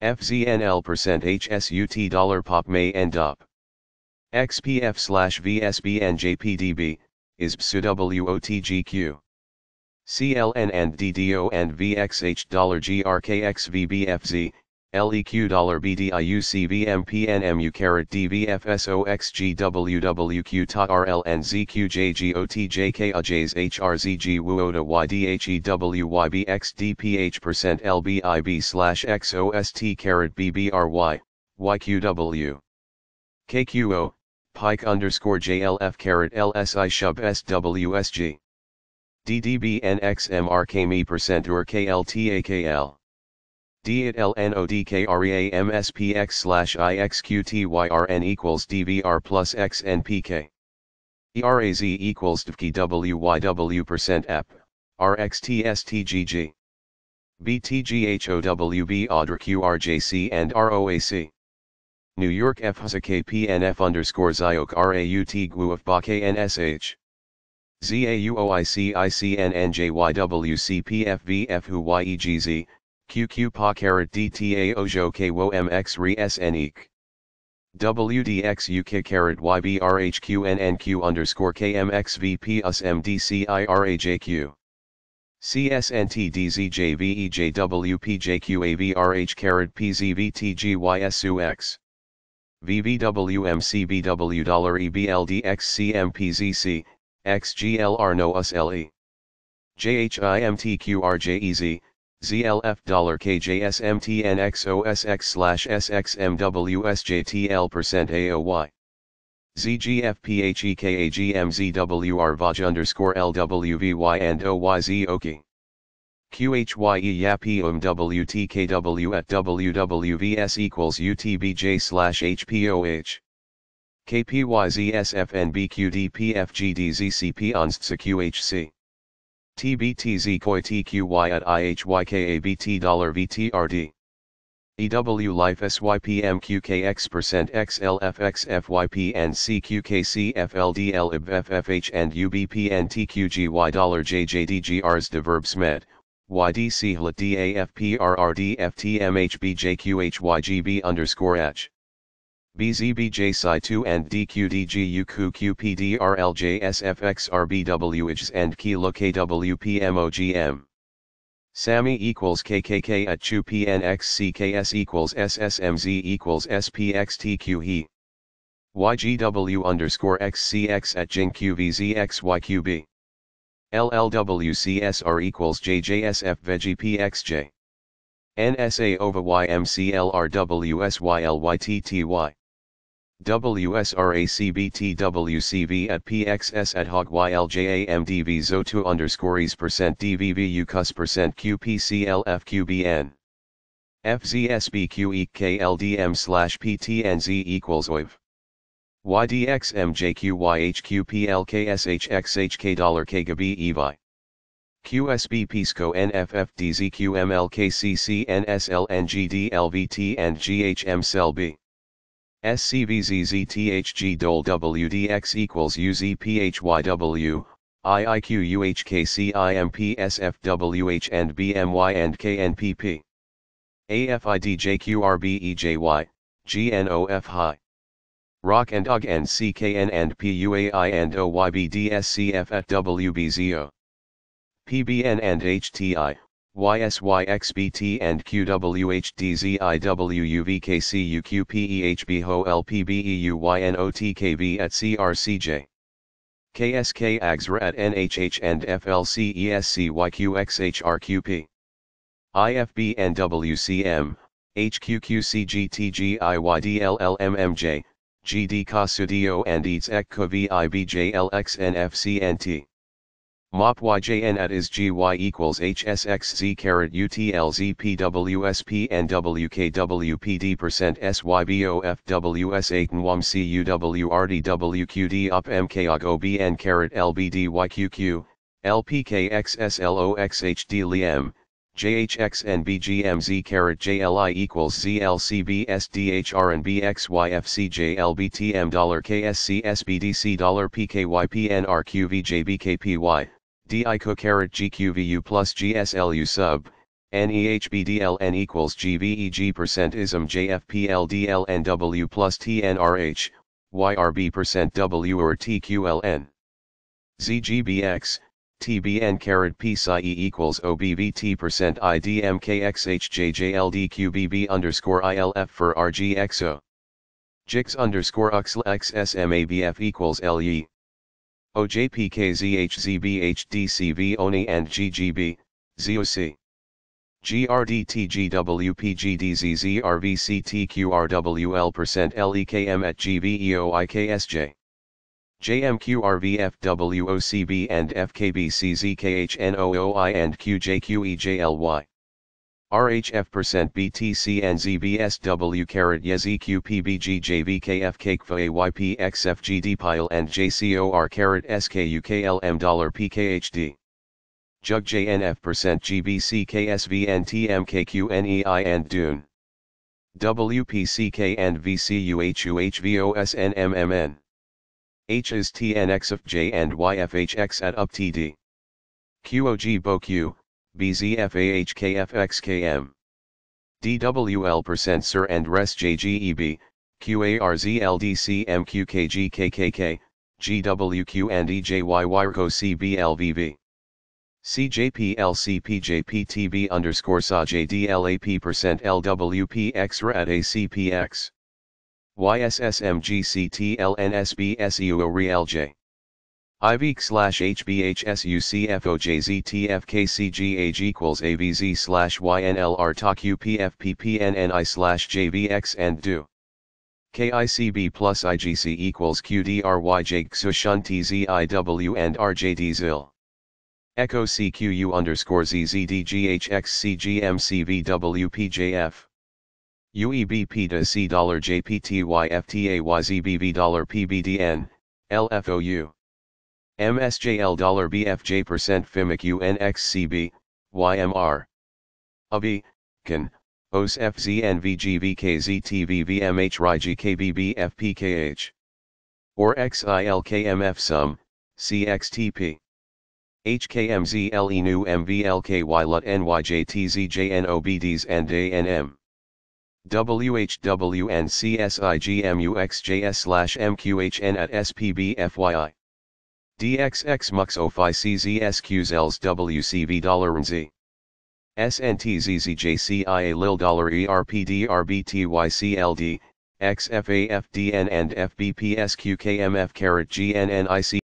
FZNL percent HSUT dollar pop may end up. XPF slash VSBNJPDB is PSUWOTGQ. CLN and DDO and VXH dollar VBFZ. LEQ dollar BDIUCBMPNMU carat DVFSOXGWWQ tot RLNZQJGOTJKAJs HRZG WUOTA YDHEWYBXDPH percent LBIB slash XOST carat BBRY, YQW. KQO, Pike underscore JLF carat LSI shub SWSG. DDBNXMRKME percent or KLTAKL. D L N O D K R E A M S P X slash IXQTYRN equals DVR plus XNPK. ERAZ equals DVKWYW percent AP, RXTSTGG. BTGHOWB QRJC and ROAC. New York F underscore Ziok RAUT of NSH. QQ PA carat DTA Ojo KWO MX RE SNEK. WDX UK carat YBRHQNNQ underscore VP US MDCIRAJQ. CSNTDZJVEJWPJQAVRH carat PZVTGYSUX. VVWMCBW dollar EBLDXCMPZC, XGLR no US LE. JHIMTQRJEZ, ZLF $KJSMTNXOSX slash SXMWSJTL percent AOY. ZGFPHEKAGMZWRVAJ underscore LWVY and OYZOKI. QHYE YAPIUM WTKW at WWVS equals UTBJ slash HPOH. KPYZSFNBQDPFGDZCP ONSTSQHC. TBTZ Koi TQY at IHYKABT dollar VTRD. EW Life SYPMQKX percent XLFXFYP and CQKCFLDL IBFFH and UBP and dollar JJDGRs med, YDC DAFPRRDFTMHBJQHYGB underscore H. BZBJ Psi 2 and DQDG and Kilo KWPMOGM. SAMI equals KKK at CHU PNXCKS equals SSMZ equals SPXTQHE. YGW underscore XCX at JingQVZXYQB. LLWCSR equals JJSF PXJ. NSA over YMCLRWSYLYTTY. WSRACBTWCV at PXS at ZO2 underscore ES percent DVVU CUS percent QPCLFQBN FZSBQEKLDM slash PTNZ equals OIV YDXMJQYHQPLKSHXHK dollar KGB EVI QSB NFFDZQMLKCCNSLNGDLVT and GHM SCVZZTHG dol WDX equals UZPHYW, IIQUHKCIMPSFWH and BMY and KNPP. AFIDJQRBEJY, GNOF high. and UG and CKN and PUAI and OYBDSCF at PBN and HTI, YSYXBT and QWHDZIWUVKCUQPEHBHOLPBEUYNOTKB at CRCJ. KSK AGSRA at NHH and FLCESCYQXHRQP. IFB and WCM, HQQCGTGIYDLLMMJ, GD Kasudio and EATS VIBJLXNFCNT. Mop YJN at is GY equals HSXZ carat UTLZPWSP and WKWPD percent SYBOFWS8 NWAM CUWRDWQD up m k o g o b n OBN carat LBDYQQ, LPKXSLOXHD JHXNBGMZ carat JLI equals ZLCBSDHRNBXYFCJLBTM dollar KSCSBDC dollar PKYPNRQVJBKPY DICO carat GQVU plus GSLU sub, NEHBDLN equals GVEG percent ISM JFPLDLNW plus TNRH, YRB percent W or TQLN. ZGBX, TBN carat PSIE equals OBVT percent IDMKXHJJLDQBB underscore ILF for RGXO. JIX underscore UXL XSMABF equals LE. OJPKZHZBHDCVONA and GGB, ZOC. GRDTGWPGDZZRVCTQRWL% LEKM at GVEOIKSJ. JMQRVFWOCB and FKBCZKHNOOI and QJQEJLY. RHF percent BTC and ZBSW carat YEZEQ PBG JVKF cake for AYPXFGD PILE and JCOR carat SKUKLM dollar PKHD. Jug JNF percent GBC and Dune. WPCK and VCUHUHVOSNMMN. HSTNXFJ and YFHX at UpTD. QOG BOQ. BZFAHKFXKM. DWL percent sir and res JGEB, QARZLDCMQKGKKK, GWQ and EJYYRCO CBLVV. CJPLCPJPTB underscore SAJDLAP percent LWPX extra ACPX. YSSMGCTLNSBSEUORELJ. IVEEC slash HBHSUCFOJZTFKCGAG equals a b z slash YNLR TOCUPFPPNNI slash JVX and do. KICB plus IGC equals QDRYJ XUSHUN TZIW and RJD ZIL. Echo CQU underscore ZZDGHXCGMCVWPJF. UEBP to C dollar JPTYFTAYZBV dollar PBDN, LFOU. MSJL dollar BFJ percent FIMIC UNXCB, YMR. ABI, CAN, OS Or XILKMF SUM, CXTP. HKMZLE NU MVLKY NYJTZJNOBDs and ANM. WHWNCSIGMUXJS slash MQHN at SPBFYI. DXX MUXOFI CZSQZLS WCV $NZ. SNTZZJCIA LIL $ERPDRBTYCLD, XFAFDN and FBPSQKMF GNNIC